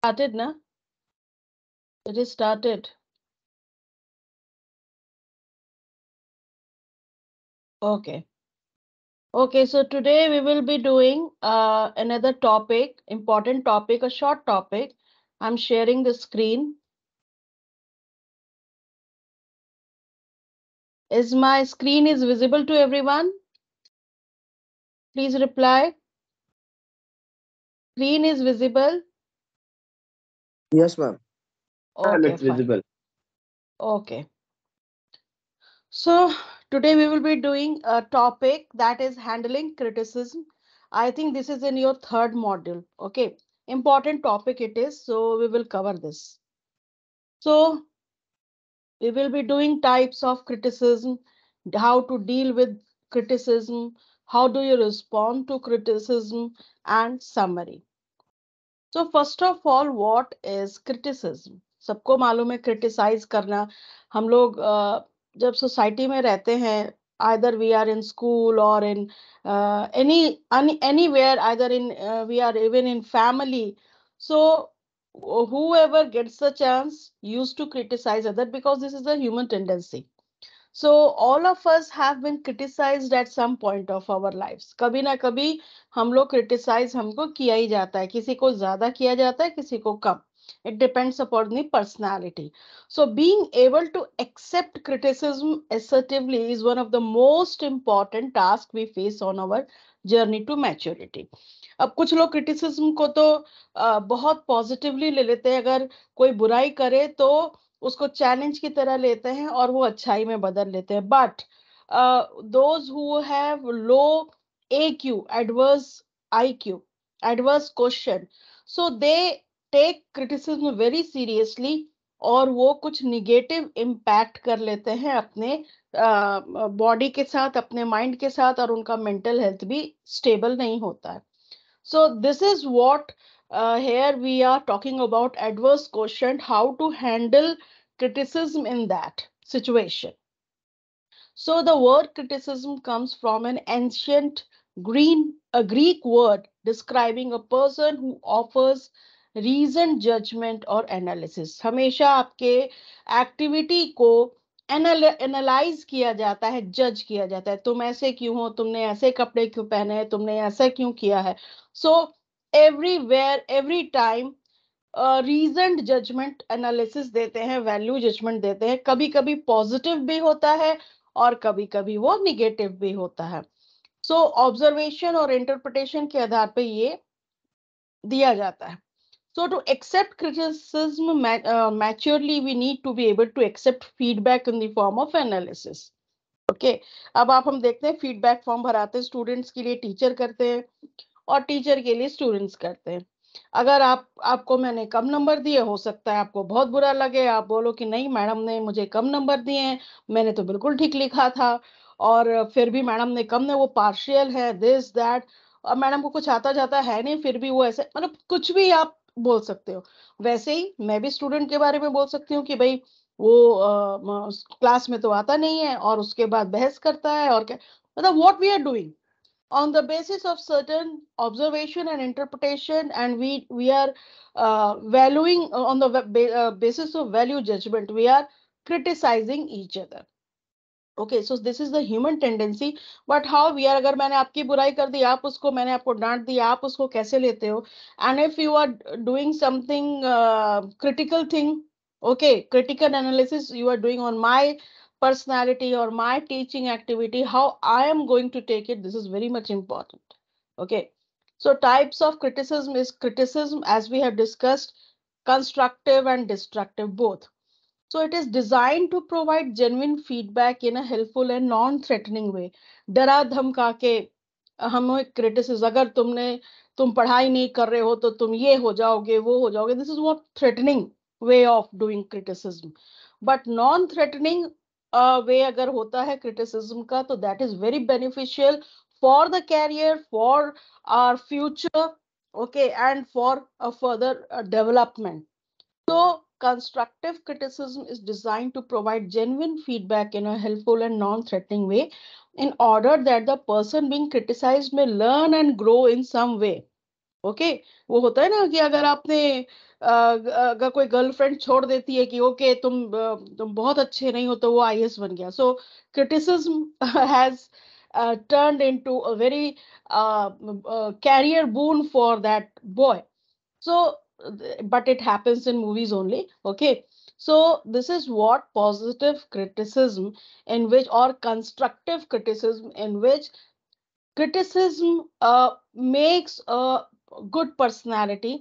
started na it is started okay okay so today we will be doing uh, another topic important topic a short topic i'm sharing the screen is my screen is visible to everyone please reply screen is visible Yes, ma'am. Okay, it's visible. Okay. So today we will be doing a topic that is handling criticism. I think this is in your third module. Okay. Important topic it is. So we will cover this. So we will be doing types of criticism, how to deal with criticism, how do you respond to criticism and summary. So first of all what is criticism सबको मालूम है criticise करना हम लोग जब society में रहते हैं either we are in school और in any anywhere either in we are even in family so whoever gets the chance use to criticize other because this is a human tendency so all of us have been criticize at some point of our life कभी ना कभी हम लोग criticise हमको किया ही जाता है किसी को ज्यादा किया जाता है किसी को कम it depends upon the personality so being able to accept criticism assertively is one of the most important task we face on our journey to maturity अब कुछ लोग क्रिटिसिज्म को तो बहुत पॉजिटिवली ले लेते हैं अगर कोई बुराई करे तो उसको चैलेंज की तरह लेते हैं और वो अच्छाई में बदल लेते हैं but those who have low A Q adverse I Q adverse question so they take criticism very seriously और वो कुछ निगेटिव इम्पैक्ट कर लेते हैं अपने बॉडी uh, के साथ अपने माइंड के साथ और उनका मेंटल हेल्थ भी स्टेबल नहीं होता है so this is what here we are talking about adverse question how to handle criticism in that situation. So the word criticism comes from an ancient green, a Greek word describing a person who offers reason judgment और analysis हमेशा आपके activity को analyse किया जाता है जज किया जाता है तुम ऐसे क्यों हो तुमने ऐसे कपड़े क्यों पहने हैं तुमने ऐसा क्यों किया है so everywhere every time reason judgment analysis देते हैं वैल्यू जजमेंट देते हैं कभी कभी पॉजिटिव भी होता है और कभी कभी वो निगेटिव भी होता है सो so, ऑब्जर्वेशन और इंटरप्रिटेशन के आधार पे ये दिया जाता है so to accept criticism maturely we need to be able to accept feedback in in form of analysis okay अब आप हम देखते हैं फीडबैक फॉर्म भराते हैं स्टूडेंट्स के लिए टीचर करते हैं और टीचर के लिए स्टूडेंट्स करते हैं अगर आप आपको मैंने कम नंबर दिए हो सकता है आपको बहुत बुरा लगे आप बोलो कि नहीं मैडम ने मुझे कम नंबर दिए हैं मैंने तो बिल्कुल ठीक लिखा था और फिर भी मैडम ने कम ने वो पार्शियल है दिस दैट और मैडम को कुछ आता जाता है नहीं फिर भी वो ऐसे मतलब कुछ भी आप बोल सकते हो वैसे ही मैं भी स्टूडेंट के बारे में बोल सकती हूँ कि भाई वो आ, क्लास में तो आता नहीं है और उसके बाद बहस करता है और क्या मतलब what we are doing on the basis of certain observation and interpretation and we we are uh, valuing uh, on the uh, basis of value judgment we are criticizing each other okay so this is the human tendency but how we are agar maine aapki burai kar di aap usko maine aapko daant di aap usko kaise lete ho and if you are doing something critical thing okay critical analysis you are doing on my personality or my teaching activity, how I am going to take it, this is very much important. Okay, so types of criticism is criticism, as we have discussed, constructive and destructive both. So it is designed to provide genuine feedback in a helpful and non-threatening way. डरा धमका के हमें criticism agar tumne तुम पढ़ाई नहीं कर रहे हो तो तुम ये हो जाओगे वो हो जाओगे this is what threatening way of doing criticism but non threatening way अगर होता है क्रिटिसिज्म का तो that is very beneficial for the career for our future okay and for a further development तो constructive criticism is design to provide genuine feedback in a helpful and non threatening way in order that the person being criticize may learn and grow in some way okay वो होता है ना कि अगर आपने uh, अगर कोई girlfriend छोड़ देती है कि ओके okay, तुम तुम बहुत अच्छे नहीं हो तो वो आई बन गया so criticism has turn into a very career boon for that boy so but it happens in movies only okay So this is what positive criticism in which or constructive criticism in which criticism uh, makes a good personality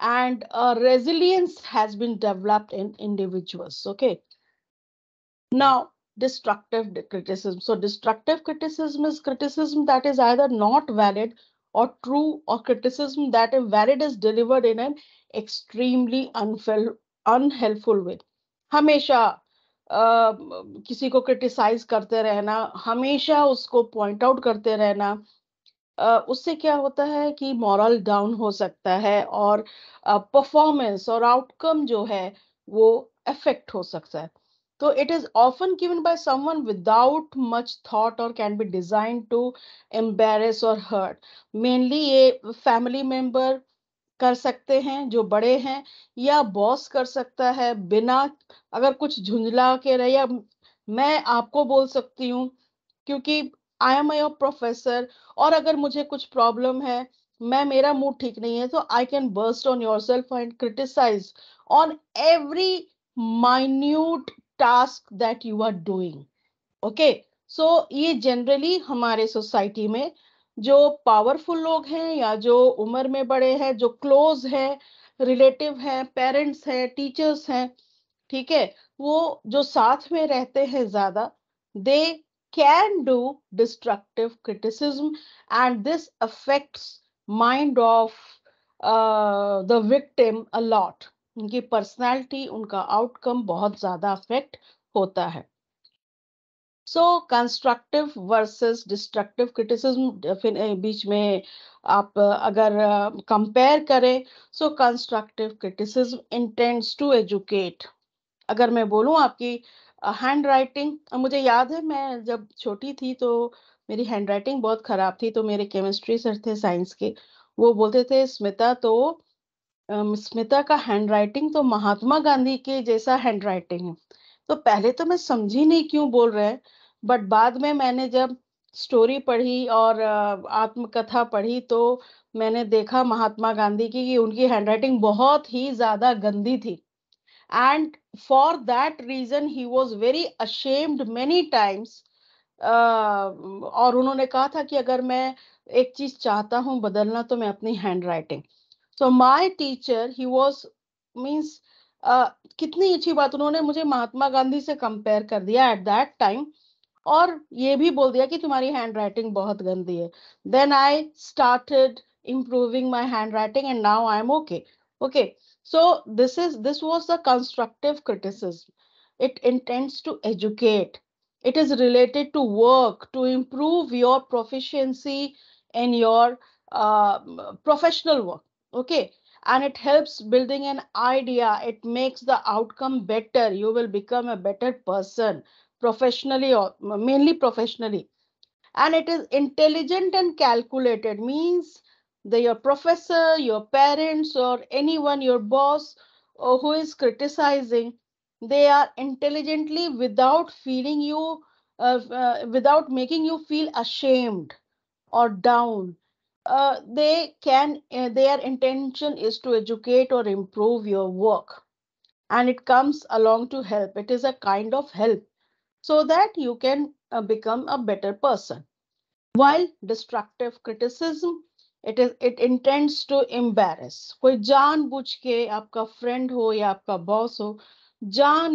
and uh, resilience has been developed in individuals okay now destructive criticism so destructive criticism is criticism that is either not valid or true or criticism that if valid is delivered in an extremely unhelpful way Hamesha uh, किसी को criticise करते रहना हमेशा उसको point out उससे क्या होता है कि मॉरल डाउन हो सकता है और परफॉर्मेंस और आउटकम जो है वो अफेक्ट हो सकता है तो it is often given by someone without much thought और can be design to embarrass और हर्ट मेनली ये फैमिली मेंबर कर सकते हैं जो बड़े हैं या बॉस कर सकता है बिना अगर कुछ झुंझला के रहे या मैं आपको बोल सकती हूँ क्योंकि आई एम योर प्रोफेसर और अगर मुझे कुछ प्रॉब्लम है मैं मेरा मूड ठीक नहीं है तो I can burst on yourself and criticize on every minute task that you are doing okay so ये जनरली हमारे सोसाइटी में जो पावरफुल लोग हैं या जो उम्र में बड़े हैं जो क्लोज है रिलेटिव हैं पेरेंट्स हैं टीचर्स हैं ठीक है वो जो साथ में रहते हैं ज्यादा they can do destructive criticism and this affects mind of uh, the victim a lot उनकी पर्सनालिटी उनका आउटकम बहुत ज्यादा अफेक्ट होता है so constructive versus destructive criticism बीच में आप अगर कंपेयर करें so constructive criticism intends to educate अगर मैं बोलूं आपकी uh, हैंड राइटिंग मुझे याद है मैं जब छोटी थी तो मेरी हैंड राइटिंग बहुत ख़राब थी तो मेरे केमिस्ट्री सर थे साइंस के वो बोलते थे स्मिता तो स्मिता का हैंड राइटिंग तो महात्मा गांधी के जैसा हैंड राइटिंग है तो पहले तो मैं समझी नहीं क्यों बोल रहे हैं बट बाद में मैंने जब स्टोरी पढ़ी और आत्मकथा पढ़ी तो मैंने देखा महात्मा गांधी की कि उनकी हैंडराइटिंग बहुत ही ज़्यादा गंदी थी and for that reason he was very ashamed many times uh, और उन्होंने कहा था कि अगर मैं एक चीज चाहता हूँ बदलना तो मैं अपनी handwriting so my teacher he was means कितनी अच्छी बात उन्होंने मुझे महात्मा गांधी से कंपेयर कर दिया एट दैट टाइम और ये भी बोल दिया कि तुम्हारी हैंड राइटिंग बहुत गंदी है then I started handwriting and now I am okay okay So this is this was a constructive criticism. It intends to educate. It is related to work to improve your proficiency in your uh, professional work. Okay, and it helps building an idea. It makes the outcome better. You will become a better person professionally or mainly professionally and it is intelligent and calculated means the, your professor, your parents, or anyone, your boss, or who is criticizing, they are intelligently without feeling you, uh, uh, without making you feel ashamed or down. Uh, they can, uh, their intention is to educate or improve your work. And it comes along to help. It is a kind of help so that you can uh, become a better person. While destructive criticism it is it intends to embarrass कोई बुझ के आपका friend हो या आपका boss हो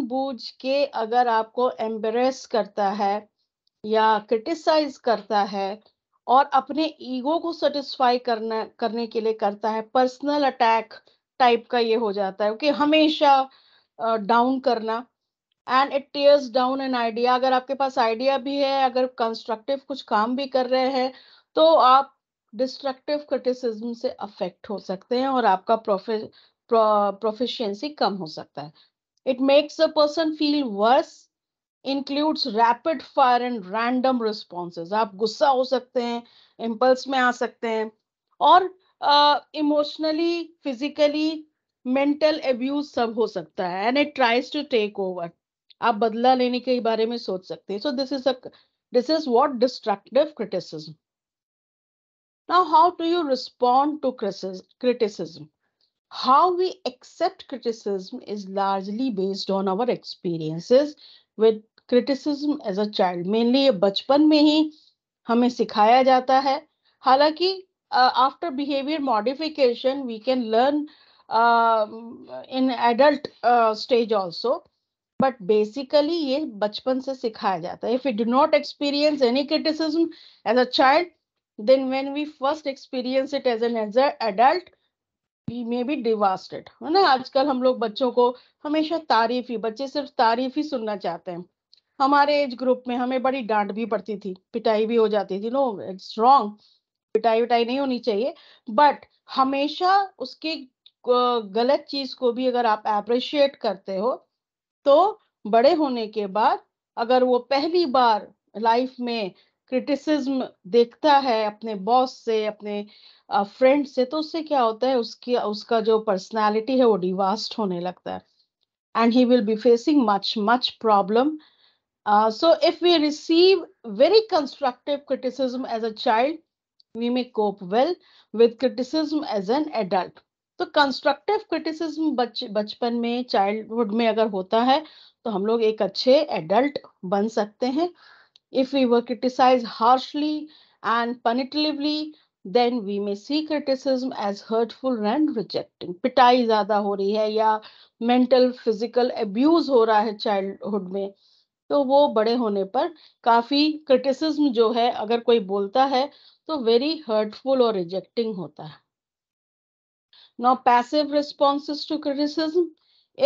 बुझ के अगर आपको एम्बेरस करता है या क्रिटिसाइज करता है और अपने ईगो को सेटिस्फाई करना करने के लिए करता है पर्सनल अटैक टाइप का ये हो जाता है कि हमेशा डाउन uh, करना and it tears down an idea अगर आपके पास आइडिया भी है अगर कंस्ट्रक्टिव कुछ काम भी कर रहे हैं तो आप डिस्ट्रक्टिव क्रिटिसिज्म से अफेक्ट हो सकते हैं और आपका प्रोफिशिएंसी कम हो सकता है it makes a person feel worse includes rapid fire and random responses आप गुस्सा हो सकते हैं इम्पल्स में आ सकते हैं और इमोशनली फिजिकली मेंटल एब्यूज सब हो सकता है and it tries to take over आप बदला लेने के बारे में सोच सकते हैं so this is a this is what destructive criticism Now, how do you respond to criticism? How we accept criticism is largely based on our experiences with criticism as a child. Mainly, bachpan mein hi hume sikhaya Halaki, after behavior modification, we can learn in adult stage also. But basically, ye bachpan se sikhaya If we do not experience any criticism as a child, then when we first experience it as an adult we may be devastated है ना आजकल हम लोग बच्चों को हमेशा तारीफ ही बच्चे सिर्फ तारीफ ही सुनना चाहते हैं हमारे एज ग्रुप में हमें बड़ी डांट भी पड़ती थी पिटाई भी हो जाती थी नो इट्स रॉन्ग पिटाई उटाई नहीं होनी चाहिए बट हमेशा उसके गलत चीज को भी अगर आप अप्रिशिएट करते हो तो बड़े होने के बाद अगर वो पहली बार लाइफ में क्रिटिसिज्म देखता है अपने बॉस से अपने फ्रेंड से तो उससे क्या होता है उसकी उसका जो पर्सनालिटी है वो डिवास्ट होने लगता है and he will be facing much much problem so if we receive very constructive criticism as a child we may cope well with criticism as an adult तो कंस्ट्रक्टिव क्रिटिसिज्म बचपन में चाइल्डहुड में अगर होता है तो हम लोग एक अच्छे एडल्ट बन सकते हैं If we were criticized harshly and punitively, then we may see criticism as hurtful and rejecting. pitai zyada ho rahi hai ya mental physical abuse ho raha hai childhood mein तो वो बड़े होने पर काफी criticism जो है अगर कोई बोलता है तो वेरी हर्टफुल और रिजेक्टिंग होता है Now, passive responses to criticism.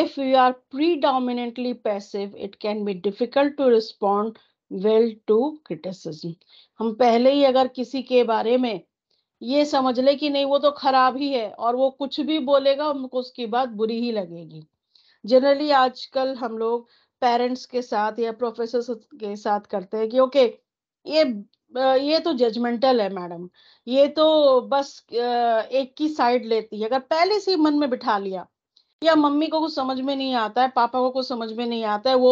If we are predominantly passive, it can be difficult to respond will to criticism हम पहले ही अगर किसी के बारे में ये समझ ले कि नहीं वो तो खराब ही है और वो कुछ भी बोलेगा हमको उसकी बात बुरी ही लगेगी जनरली आजकल हम लोग पेरेंट्स के साथ या प्रोफेसर के साथ करते हैं कि ओके ये ये तो जजमेंटल है मैडम ये तो बस एक की साइड लेती है अगर पहले से मन में बिठा लिया या मम्मी को कुछ समझ में नहीं आता है पापा को कुछ समझ में नहीं आता है वो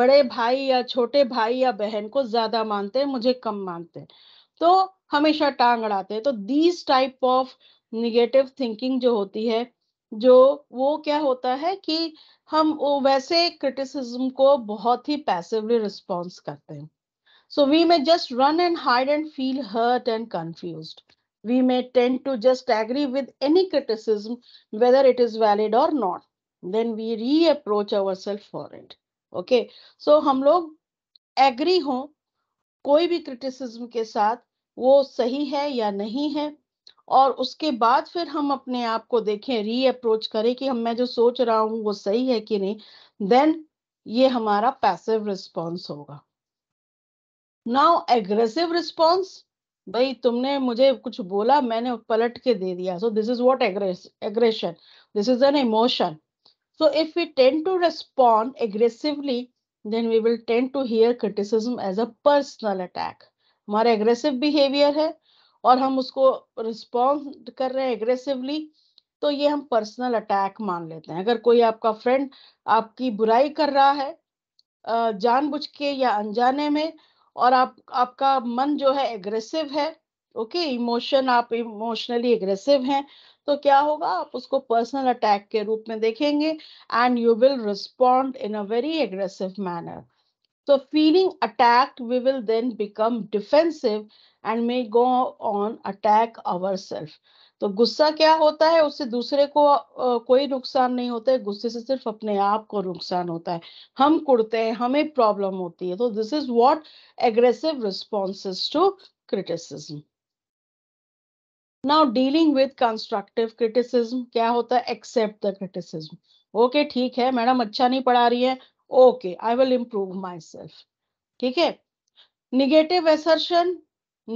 बड़े भाई या छोटे भाई या बहन को ज्यादा मानते हैं मुझे कम मानते हैं तो हमेशा टांग अड़ाते हैं तो these type of negative thinking जो होती है जो वो क्या होता है कि हम वैसे क्रिटिसिज्म को बहुत ही पैसिवली रिस्पॉन्स करते हैं so we may just run and hide and feel hurt and confused we may tend to just agree with any criticism, whether it is valid or not. Then we reapproach ourselves for it. Okay, so hum log agree ho koi bhi criticism ke sath wo sahi hai ya nahi hai और उसके बाद फिर हम अपने आप को देखें री अप्रोच करें कि हम मैं जो सोच रहा हूं वो सही है कि नहीं देन ये हमारा पैसिव रिस्पॉन्स होगा नाउ एग्रेसिव रिस्पॉन्स भाई तुमने मुझे कुछ बोला मैंने पलट के दे दिया so this is what aggression this is an emotion so if we tend to respond aggressively then we will tend to hear criticism as a personal attack हमारा एग्रेसिव बिहेवियर है और हम उसको रिस्पॉन्ड कर रहे हैं एग्रेसिवली तो ये हम पर्सनल अटैक मान लेते हैं अगर कोई आपका फ्रेंड आपकी बुराई कर रहा है जानबूझ के या अनजाने में और आप आपका मन जो है एग्रेसिव है ओके okay, इमोशन आप इमोशनली एग्रेसिव हैं तो क्या होगा आप उसको पर्सनल अटैक के रूप में देखेंगे and you will respond in a very aggressive manner feeling attack we will then become defensive and may go on attack ourself तो गुस्सा क्या होता है उससे दूसरे को आ, कोई नुकसान नहीं होता है गुस्से से सिर्फ अपने आप को नुकसान होता है हम कुड़ते हैं हमें प्रॉब्लम होती है तो this is what aggressive responses to criticism now dealing with constructive criticism क्या होता है एक्सेप्ट द क्रिटिसिज्म ओके ठीक है मैडम अच्छा नहीं पढ़ा रही है okay I will improve myself ठीक है negative assertion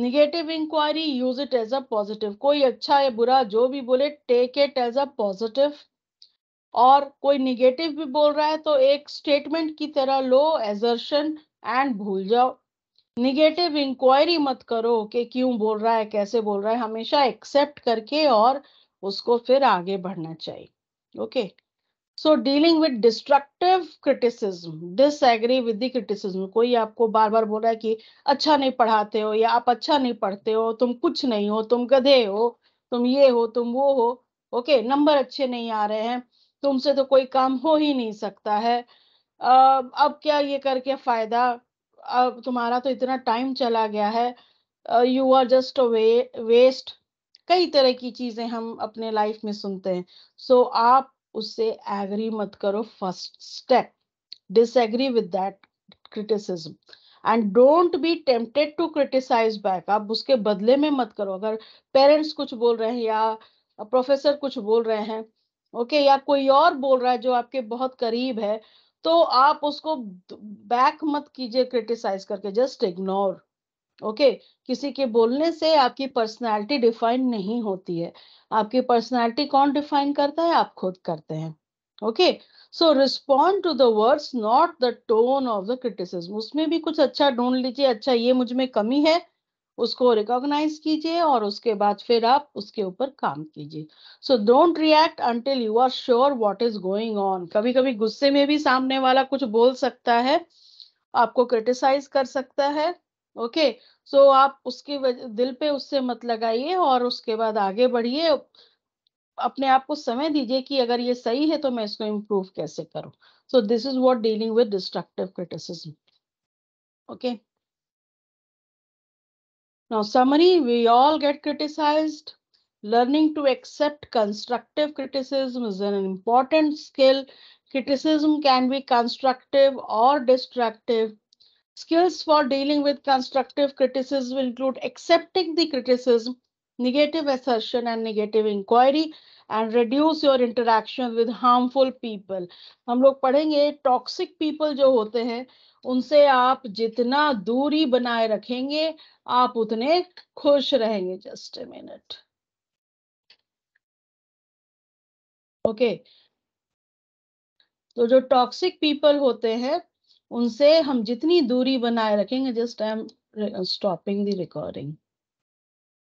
negative inquiry use it as a positive कोई अच्छा या बुरा जो भी बोले take it as a positive और कोई निगेटिव भी बोल रहा है तो एक स्टेटमेंट की तरह लो एजर्शन एंड भूल जाओ निगेटिव इंक्वायरी मत करो कि क्यों बोल रहा है कैसे बोल रहा है हमेशा एक्सेप्ट करके और उसको फिर आगे बढ़ना चाहिए okay okay? So dealing with destructive criticism disagree with the criticism कोई आपको बार बार बोल रहा है कि अच्छा नहीं पढ़ाते हो या आप अच्छा नहीं पढ़ते हो तुम कुछ नहीं हो तुम गधे हो तुम ये हो तुम वो हो ओके okay, नंबर अच्छे नहीं आ रहे हैं तुमसे तो कोई काम हो ही नहीं सकता है अब क्या ये करके फायदा अब तुम्हारा तो इतना टाइम चला गया है you are just way waste कई तरह की चीजें हम अपने लाइफ में सुनते हैं सो so, आप उससे एग्री मत करो first step disagree with that criticism and don't be tempted to criticise back आप उसके बदले में मत करो अगर पेरेंट्स कुछ बोल रहे हैं या प्रोफेसर कुछ बोल रहे हैं ओके okay, या कोई और बोल रहा है जो आपके बहुत करीब है तो आप उसको बैक मत कीजिए क्रिटिसाइज करके जस्ट इग्नोर ओके okay? किसी के बोलने से आपकी पर्सनालिटी डिफाइन नहीं होती है आपकी पर्सनालिटी कौन डिफाइन करता है आप खुद करते हैं okay so respond to the words not the tone of the criticism उसमें भी कुछ अच्छा ढूंढ लीजिए अच्छा ये मुझ में कमी है उसको रिकॉग्नाइज कीजिए और उसके बाद फिर आप उसके ऊपर काम कीजिए so don't react until you are sure what is going on कभी कभी गुस्से में भी सामने वाला कुछ बोल सकता है आपको क्रिटिसाइज कर सकता है ओके सो आप उसके दिल पे उससे मत लगाइए और उसके बाद आगे बढ़िए अपने आप को समय दीजिए कि अगर ये सही है तो मैं इसको इम्प्रूव कैसे करूं so this is what dealing with destructive criticism okay now summary we all get criticised learning to accept constructive criticism is an important skill criticism can be constructive और destructive Skills for dealing with constructive criticism will include accepting the criticism, negative assertion, and negative inquiry, and reduce your interaction with harmful people. हम लोग पढ़ेंगे toxic people जो होते हैं उनसे आप जितना दूरी बनाए रखेंगे आप उतने खुश रहेंगे जस्ट ए मिनट ओके तो जो टॉक्सिक पीपल होते हैं उनसे हम जितनी दूरी बनाए रखेंगे just I am stopping the recording